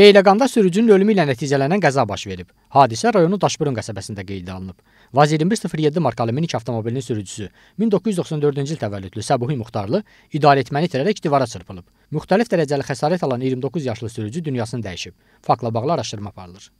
Beyləqanda sürücünün ölümü ilə nəticələnən qəza baş verib. Hadisə rayonun Daşburun qəsəbəsində qeydə alınıb. Vaz 2107 markalı minik avtomobilinin sürücüsü 1994-cü il təvəllüdlü Səbuhi Muxtarlı idarəetməni itirərək divara çırpılıb. Müxtəlif dərəcəli xəsarət alan 29 yaşlı sürücü dünyasını dəyişib. Faktla bağlı araşdırma aparılır.